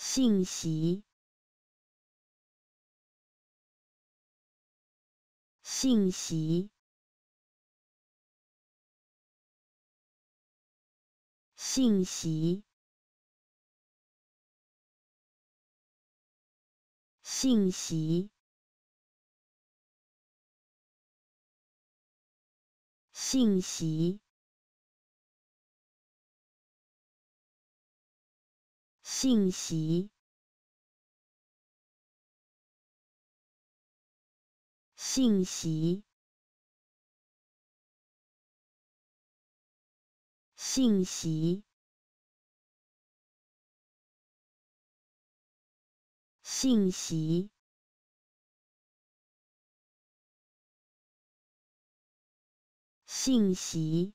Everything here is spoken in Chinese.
信息，信息，信息，信息，信息。信息，信息，信息，信息，信息。